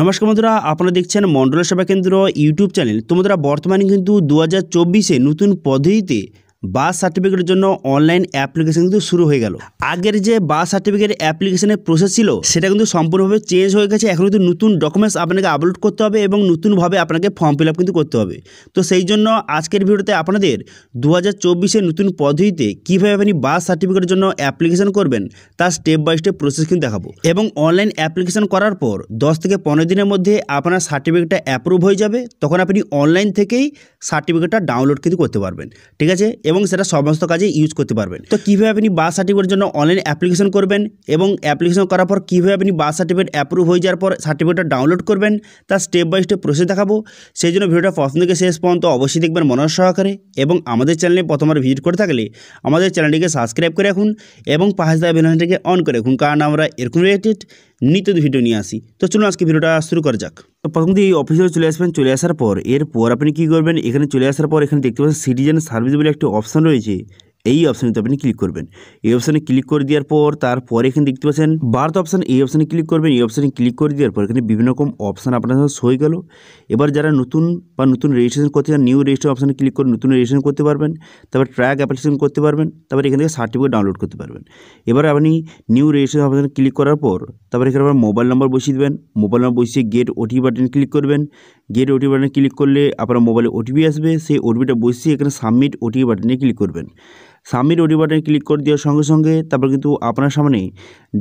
নমস্কার বন্ধুরা আপনারা দেখছেন মণ্ডল সেবা কেন্দ্র ইউটিউব চ্যানেল তোমরা বর্তমানে কিন্তু দু হাজার নতুন পদ্ধতিতে বার্থ সার্টিফিকেটের জন্য অনলাইন অ্যাপ্লিকেশন কিন্তু শুরু হয়ে গেল আগের যে বার্থ সার্টিফিকেট অ্যাপ্লিকেশনের প্রসেস ছিল সেটা কিন্তু সম্পূর্ণভাবে চেঞ্জ হয়ে গেছে এখন কিন্তু নতুন ডকুমেন্টস আপনাকে আপলোড করতে হবে এবং নতুনভাবে আপনাকে ফর্ম ফিল আপ কিন্তু করতে হবে তো সেই জন্য আজকের ভিডিওতে আপনাদের দু হাজার নতুন পদ্ধতিতে কীভাবে আপনি বার্থ সার্টিফিকেটের জন্য অ্যাপ্লিকেশন করবেন তার স্টেপ বাই স্টেপ প্রসেস কিন্তু দেখাবো এবং অনলাইন অ্যাপ্লিকেশন করার পর দশ থেকে পনেরো দিনের মধ্যে আপনার সার্টিফিকেটটা অ্যাপ্রুভ হয়ে যাবে তখন আপনি অনলাইন থেকেই সার্টিফিকেটটা ডাউনলোড কিন্তু করতে পারবেন ঠিক আছে এবং সেটা সমস্ত কাজে ইউজ করতে পারবেন তো কীভাবে আপনি বার্থ সার্টিফিকেটের জন্য অনলাইন অ্যাপ্লিকেশন করবেন এবং অ্যাপ্লিকেশন করার পর কীভাবে আপনি বার্থ সার্টিফিকেট অ্যাপ্রুভ হয়ে যাওয়ার পর সার্টিফিকেটটা ডাউনলোড করবেন তার স্টেপ বাই স্টেপ প্রসেস দেখাবো সেই জন্য ভিডিওটা প্রথম থেকে শেষ পর্যন্ত অবশ্যই দেখবেন মনোজ সহকারে এবং আমাদের চ্যানেলে প্রথমবার ভিজিট করে থাকলে আমাদের চ্যানেলটিকে সাবস্ক্রাইব করে রাখুন এবং পাহাড় থাকা বেলাইনটিকে অন করে রাখুন কারণ আমরা এরকম রিলেটেড নিত্যদ ভিডিও নিয়ে আসি তো চলুন আজকে ভিডিওটা শুরু করা যাক তো প্রথম দিয়ে এই অফিসে চলে আসবেন চলে আসার পর এরপর আপনি কি করবেন এখানে চলে আসার পর এখানে দেখতে পাচ্ছেন সিটিজেন সার্ভিস বলে একটি অপশান রয়েছে এই অপশানটিতে আপনি ক্লিক করবেন এই অপশানে ক্লিক করে দেওয়ার পর তারপরে এখানে দেখতে পাচ্ছেন বার্থ অপশান এই অপশানে ক্লিক করবেন এই অপশানে ক্লিক করে দেওয়ার পর এখানে বিভিন্ন রকম অপশান আপনার সাথে সই গেল এবার যারা নতুন বা নতুন রেজিস্ট্রেশন করতে চান নিউ রেজিস্ট্রেশন অপশানে ক্লিক করে নতুন রেজিস্ট্রেশন করতে পারবেন তারপর ট্র্যাক অ্যাপ্লিকেশন করতে পারবেন তারপর এখান থেকে সার্টিফিকেট ডাউনলোড করতে পারবেন এবার আপনি নিউ রেজিস্ট্রেশন অপশানে ক্লিক করার পর তারপর এখানে আপনার মোবাইল নম্বর বসিয়ে দেবেন মোবাইল নম্বর বসিয়ে গেট ওটি বাটন ক্লিক করবেন গেট ওটিপি বাটনে ক্লিক করলে আপনার মোবাইলে ওটিপি আসবে সেই ওটিপিটা বসিয়ে এখানে সাবমিট ওটিপি বাটনে ক্লিক করবেন সাবমিট ওটি বাটনে ক্লিক করে দেওয়ার সঙ্গে সঙ্গে তারপর কিন্তু আপনার সামনে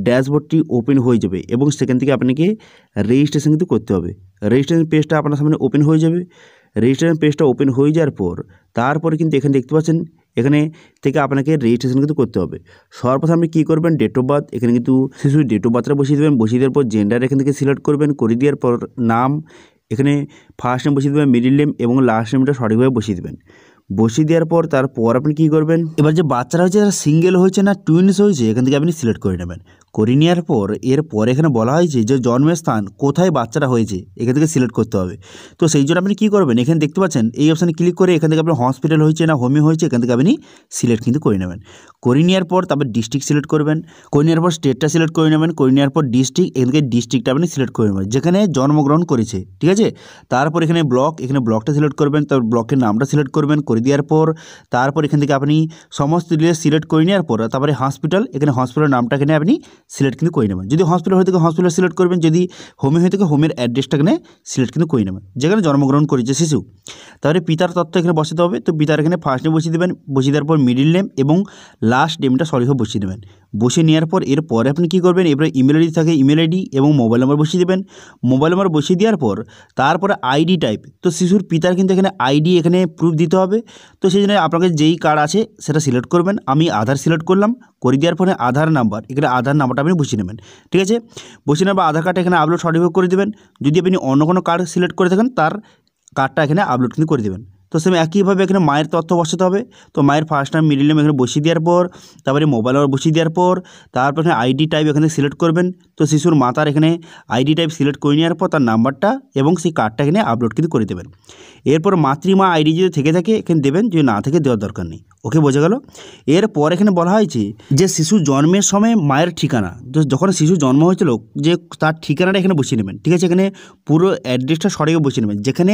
ড্যাশবোর্ডটি ওপেন হয়ে যাবে এবং সেখান থেকে আপনাকে রেজিস্ট্রেশন কিন্তু করতে হবে রেজিস্ট্রেশন পেজটা আপনার সামনে ওপেন হয়ে যাবে রেজিস্ট্রেশন পেজটা ওপেন হয়ে যাওয়ার পর তারপরে কিন্তু এখানে দেখতে পাচ্ছেন এখানে থেকে আপনাকে রেজিস্ট্রেশন কিন্তু করতে হবে সর্বপ্রথম আপনি কী করবেন ডেট অফ বার্থ এখানে কিন্তু শিশুর ডেট অফ বার্থটা বসিয়ে দেবেন বসিয়ে দেওয়ার পর জেন্ডার এখান থেকে সিলেক্ট করবেন করে দেওয়ার পর নাম এখানে ফার্স্ট নেম বসিয়ে দেবেন মিডিল নেম এবং লাস্ট নেমটা সঠিকভাবে বসিয়ে দেবেন বসিয়ে দেওয়ার পর তারপর আপনি কী করবেন এবার যে বাচ্চারা হয়েছে তারা সিঙ্গেল হয়েছে না টুইনস হয়েছে এখান থেকে আপনি সিলেক্ট করে নেবেন করে নেওয়ার পর এরপর এখানে বলা হয়েছে যে জন্মের স্থান কোথায় বাচ্চারা হয়েছে এখান থেকে সিলেক্ট করতে হবে তো সেই জন্য আপনি কী করবেন এখানে দেখতে পাচ্ছেন এই অপশানে ক্লিক করে এখান থেকে আপনার হসপিটাল হয়েছে না হোমি হয়েছে এখান থেকে আপনি সিলেক্ট কিন্তু করে নেবেন করে নেওয়ার পর তারপর ডিস্ট্রিক্ট সিলেক্ট করবেন করে নেওয়ার পর স্টেটটা সিলেক্ট করে নেবেন করে নেওয়ার পর ডিস্ট্রিক্ট এখান থেকে ডিস্ট্রিক্টটা আপনি সিলেক্ট করে নেবেন যেখানে জন্মগ্রহণ করেছে ঠিক আছে তারপর এখানে ব্লক এখানে ব্লকটা সিলেক্ট করবেন তারপর ব্লকের নামটা সিলেক্ট করবেন করে দেওয়ার পর তারপর এখান থেকে আপনি সমস্ত সিলেক্ট করে নেওয়ার পর তারপরে হসপিটাল এখানে হসপিটালের নামটা এখানে আপনি সিলেক্ট কিন্তু করে নেবেন যদি হসপিটাল হয়ে থাকে হসপিটাল সিলেক্ট করবেন যদি হোমে হয়ে থাকে হোমের অ্যাড্রেসটা এখানে সিলেক্ট কিন্তু করে নেবেন যেখানে জন্মগ্রহণ করেছে শিশু তাহলে পিতার তথ্য এখানে বসাতে হবে তো পিতার এখানে ফার্স্ট নেম বসিয়ে দেবেন বসিয়ে দেওয়ার পর মিডিল নেম এবং লাস্ট নেমটা সরিহ বসিয়ে দেবেন বসে নেওয়ার পর এরপর আপনি কি করবেন এরপরে ইমেল আইডি থাকে ইমেল আইডি এবং মোবাইল নাম্বার বসিয়ে দেবেন মোবাইল নাম্বার বসিয়ে দেওয়ার পর তারপরে আইডি টাইপ তো শিশুর পিতার কিন্তু এখানে আইডি এখানে প্রুফ দিতে হবে তো সেই জন্য আপনাকে যেই কার্ড আছে সেটা সিলেক্ট করবেন আমি আধার সিলেক্ট করলাম করে দেওয়ার পরে আধার নাম্বার এখানে আধার নাম্বারটা আপনি বসিয়ে নেবেন ঠিক আছে বসিয়ে নেবেন আধার কার্ড এখানে আপলোড সার্টিফিকেট করে দেবেন যদি আপনি অন্য কোনো কার্ড সিলেক্ট করে থাকেন তার কার্ডটা এখানে আপলোড কিন্তু করে দেবেন তো সেম একইভাবে এখানে মায়ের তথ্য বসাতে হবে তো মায়ের ফার্স্ট নাম মিডিল নেম এখানে বসিয়ে দেওয়ার পর তারপরে মোবাইল নাম্বার বসিয়ে দেওয়ার পর তারপর এখানে আইডি টাইপ এখানে সিলেক্ট করবেন তো শিশুর মাতার এখানে আইডি টাইপ সিলেক্ট করে নেওয়ার পর তার নাম্বারটা এবং সেই কার্ডটা এখানে আপলোড কিন্তু করে দেবেন এরপর মাতৃমা আইডি যদি থেকে থাকে এখানে দেবেন যদি না থেকে দেওয়ার দরকার নেই ওকে বোঝা গেল এরপর এখানে বলা হয়েছে যে শিশু জন্মের সময় মায়ের ঠিকানা যখন শিশু জন্ম হয়েছিল যে তার ঠিকানাটা এখানে বসিয়ে নেবেন ঠিক আছে এখানে পুরো অ্যাড্রেসটা সরিয়ে বসিয়ে নেবেন যেখানে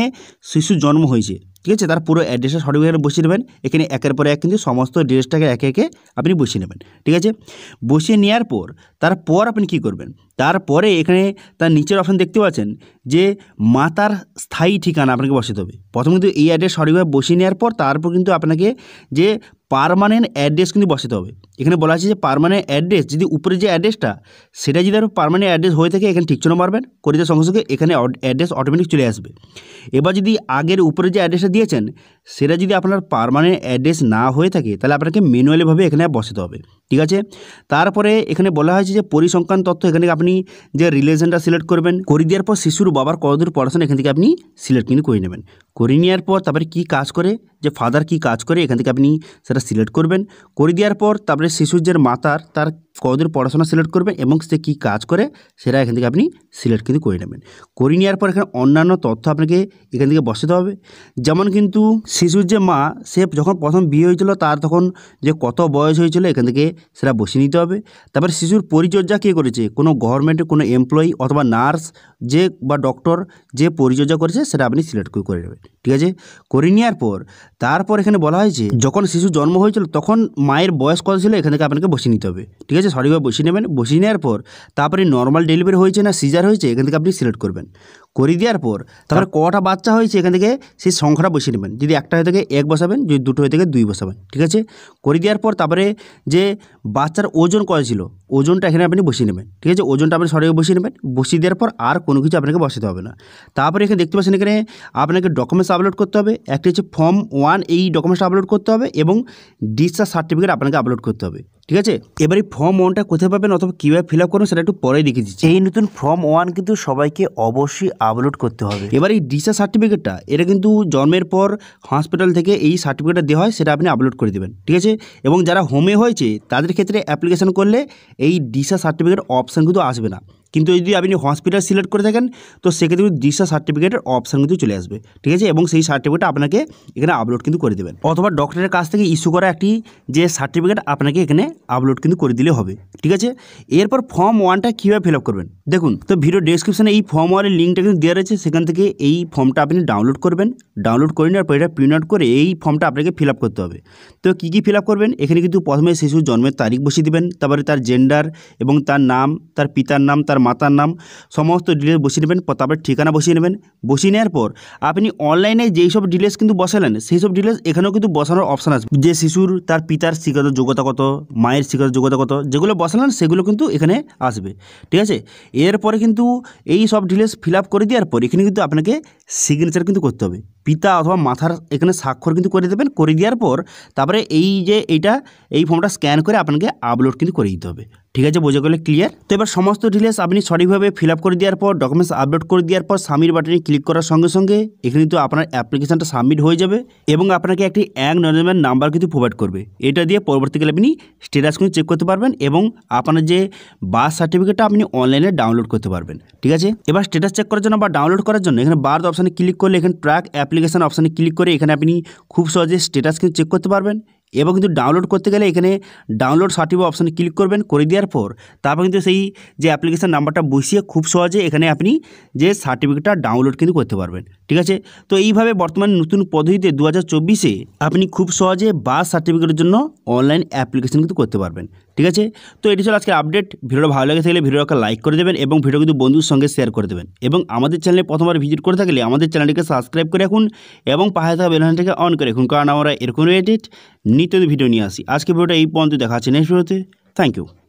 শিশু জন্ম হয়েছে ঠিক আছে তার পুরো অ্যাড্রেসটা সঠিকভাবে বসিয়ে নেবেন এখানে একের পরে এক কিন্তু সমস্ত ড্রেসটাকে একে একে আপনি বসিয়ে নেবেন ঠিক আছে বসিয়ে নেওয়ার পর তারপর আপনি কি করবেন তারপরে এখানে তার নিচের অপশান দেখতে পাচ্ছেন যে মাতার স্থায়ী ঠিকানা আপনাকে বসাতে হবে প্রথম কিন্তু এই অ্যাড্রেস সঠিকভাবে বসিয়ে নেওয়ার পর তারপর কিন্তু আপনাকে যে পারমানেন্ট অ্যাড্রেস কিন্তু বসাতে হবে এখানে বলা আছে যে পারমানেন্ট অ্যাড্রেস যদি উপরে যে অ্যাড্রেসটা সেটা যদি আপনার পারমানেন্ট অ্যাড্রেস হয়ে থাকে এখানে ঠিক চিহ্ন মারবেন করে দেওয়ার সঙ্গে সঙ্গে এখানে অ্যাড্রেস অটোমেটিক চলে আসবে এবার যদি আগের উপরে যে অ্যাড্রেসটা দিয়েছেন সেটা যদি আপনার পারমানেন্ট অ্যাড্রেস না হয়ে থাকে তাহলে আপনাকে ম্যানুয়ালিভাবে এখানে বসাতে হবে ঠিক আছে তারপরে এখানে বলা হয়েছে যে পরিসংখ্যান তথ্য এখানে আপনি যে রিলেশনটা সিলেক্ট করবেন করে দেওয়ার পর শিশুর বাবার কতদূর পড়াশোনা এখান থেকে আপনি সিলেক্ট কিন্তু করে নেবেন করে নেওয়ার পর তারপরে কী কাজ করে যে ফাদার কি কাজ করে এখান থেকে আপনি সেটা সিলেক্ট করবেন করে দেওয়ার পর তারপরে শিশুর যে মাতার তার কতদূর পড়াশোনা সিলেক্ট করবেন এবং সে কী কাজ করে সেটা এখান থেকে আপনি সিলেক্ট কিন্তু করে নেবেন করে নেওয়ার পর এখানে অন্যান্য তথ্য আপনাকে এখান থেকে বসাতে হবে যেমন কিন্তু শিশুর যে মা সে যখন প্রথম বিয়ে হয়েছিল তার তখন যে কত বয়স হয়েছিল এখান থেকে সেটা বসিয়ে নিতে হবে তারপরে শিশুর পরিচর্যা কে করেছে কোনো গভর্নমেন্টের কোনো এমপ্লয়ি অথবা নার্স যে বা ডক্টর যে পরিচর্যা করেছে সেটা আপনি সিলেক্ট করে নেবেন ঠিক আছে করে নেওয়ার পর তারপর এখানে বলা হয়েছে যখন শিশু জন্ম হয়েছিল তখন মায়ের বয়স কত ছিল এখান থেকে আপনাকে বসিয়ে নিতে হবে ঠিক আছে সঠিকভাবে বসিয়ে নেবেন বসিয়ে নেওয়ার পর তারপরে নর্মাল ডেলিভারি হয়েছে না সিজার হয়েছে এখান থেকে আপনি সিলেক্ট করবেন করে দেওয়ার পর তারপরে কটা বাচ্চা হয়েছে এখান থেকে সেই সংখ্যাটা বসিয়ে নেবেন যদি একটা হয়ে থেকে এক বসাবেন যদি দুটো হয়ে থেকে দুই বসাবেন ঠিক আছে করে দেওয়ার পর তারপরে যে বাচ্চার ওজন কয় ছিল ওজনটা এখানে আপনি বসিয়ে নেবেন ঠিক আছে ওজনটা আপনি সরিয়ে বসিয়ে নেবেন বসিয়ে দেওয়ার পর আর কোনো কিছু আপনাকে বসাতে হবে না তারপরে এখানে দেখতে পাচ্ছেন এখানে আপনাকে ডকুমেন্টস আপলোড করতে হবে একটি হচ্ছে ফর্ম ওয়ান এই ডকুমেন্টসটা আপলোড করতে হবে এবং ডিসচার্জ সার্টিফিকেট আপনাকে আপলোড করতে হবে ঠিক আছে এবারে ফর্ম ওয়ানটা কোথায় পাবেন অথবা কীভাবে ফিল আপ করবেন সেটা একটু পরে দেখেছি দিচ্ছি এই নতুন ফর্ম ওয়ান কিন্তু সবাইকে অবশ্যই আপলোড করতে হবে এবার এই ডিসা সার্টিফিকেটটা এটা কিন্তু জন্মের পর হসপিটাল থেকে এই সার্টিফিকেটটা দেওয়া হয় সেটা আপনি আপলোড করে দেবেন ঠিক আছে এবং যারা হোমে হয়েছে তাদের ক্ষেত্রে অ্যাপ্লিকেশন করলে এই ডিসা সার্টিফিকেট অপশান কিন্তু আসবে না কিন্তু যদি আপনি হসপিটাল সিলেক্ট করে থাকেন তো সেক্ষেত্রে কিন্তু দিশা সার্টিফিকেটের অপশান কিন্তু চলে আসবে ঠিক আছে এবং সেই সার্টিফিকেট আপনাকে এখানে আপলোড কিন্তু করে দেবেন অথবা ডক্টরের কাছ থেকে ইস্যু করা একটি যে সার্টিফিকেট আপনাকে এখানে আপলোড কিন্তু করে দিলে হবে ঠিক আছে এরপর ফর্ম ওয়ানটা কীভাবে ফিল আপ করবেন দেখুন তো ভিডিও ডিসক্রিপশানে এই ফর্ম ওয়ানের লিঙ্কটা কিন্তু দেওয়া রয়েছে সেখান থেকে এই ফর্মটা আপনি ডাউনলোড করবেন ডাউনলোড করে নেওয়ার পর এটা প্রিন্ট আউট করে এই ফর্মটা আপনাকে ফিল আপ করতে হবে তো কী কী ফিল আপ করবেন এখানে কিন্তু প্রথমে শিশুর জন্মের তারিখ বসিয়ে দেবেন তারপরে তার জেন্ডার এবং তার নাম তার পিতার নাম তার তার মাতার নাম সমস্ত ডিটেলস বসিয়ে নেবেন তারপর ঠিকানা বসিয়ে নেবেন বসিয়ে নেওয়ার পর আপনি অনলাইনে যেই সব ডিটেলস কিন্তু বসালেন সেই সব ডিটেলস এখানেও কিন্তু বসানোর অপশান আছে যে শিশুর তার পিতার শিক্ষাগত যোগ্যতা কত মায়ের শিক্ষাগত যোগ্যতা কত যেগুলো বসালেন সেগুলো কিন্তু এখানে আসবে ঠিক আছে এরপরে কিন্তু এই সব ডিটেলস ফিল আপ করে দেওয়ার পর এখানে কিন্তু আপনাকে সিগনেচার কিন্তু করতে হবে পিতা অথবা মাথার এখানে স্বাক্ষর কিন্তু করে দেবেন করে দেওয়ার পর তারপরে এই যে এইটা এই ফর্মটা স্ক্যান করে আপনাকে আপলোড কিন্তু করে দিতে হবে ঠিক আছে বোঝা গেলে ক্লিয়ার তো এবার সমস্ত ডিটেলস আপনি সঠিকভাবে ফিল আপ করে দেওয়ার পর ডকুমেন্টস আপলোড করে দেওয়ার পর সাবমিট বাটনে ক্লিক করার সঙ্গে সঙ্গে এখানে তো আপনার অ্যাপ্লিকেশনটা সাবমিট হয়ে যাবে এবং আপনাকে একটি অ্যাকনলেজমেন্ট নাম্বার কিন্তু প্রোভাইড করবে এটা দিয়ে পরবর্তীকালে আপনি স্টেটাস কিন্তু চেক করতে পারবেন এবং আপনার যে বার্থ সার্টিফিকেটটা আপনি অনলাইনে ডাউনলোড করতে পারবেন ঠিক আছে এবার স্টেটাস চেক করার জন্য বা ডাউনলোড করার জন্য এখানে বার্থ অপশানে ক্লিক করলে এখানে ট্র্যাক অ্যাপ অ্যাপ্লিকেশান অপশানে ক্লিক করে এখানে আপনি খুব সহজে স্টেটাস কিন্তু চেক করতে পারবেন এবং কিন্তু ডাউনলোড করতে গেলে এখানে ডাউনলোড সার্টিফিক অপশানে ক্লিক করবেন করে দেওয়ার পর তারপর কিন্তু সেই যে অ্যাপ্লিকেশান নাম্বারটা বসিয়ে খুব সহজে এখানে আপনি যে সার্টিফিকেটটা ডাউনলোড কিন্তু করতে পারবেন ঠিক আছে তো এইভাবে বর্তমানে নতুন পদ্ধতিতে দু হাজার আপনি খুব সহজে বাস সার্টিফিকেটের জন্য অনলাইন অ্যাপ্লিকেশান কিন্তু করতে পারবেন ঠিক আছে তো এটি ছিল আজকের আপডেট ভিডিওটা ভালো লেগে থাকলে ভিডিওটাকে লাইক করে দেবেন এবং ভিডিও কিন্তু বন্ধুর সঙ্গে শেয়ার করে দেবেন এবং আমাদের চ্যানেলে প্রথমবার ভিজিট করে থাকলে আমাদের চ্যানেলটিকে সাবস্ক্রাইব করে রাখুন এবং পাহাড়ে থাকা বেলানটিকে অন করে রাখুন কারণ আমরা এরকম রিলেটেড নিত্য ভিডিও নিয়ে আসি আজকে ভিডিওটা এই পর্যন্ত দেখা আছে নেক্সট ভিডিওতে থ্যাংক ইউ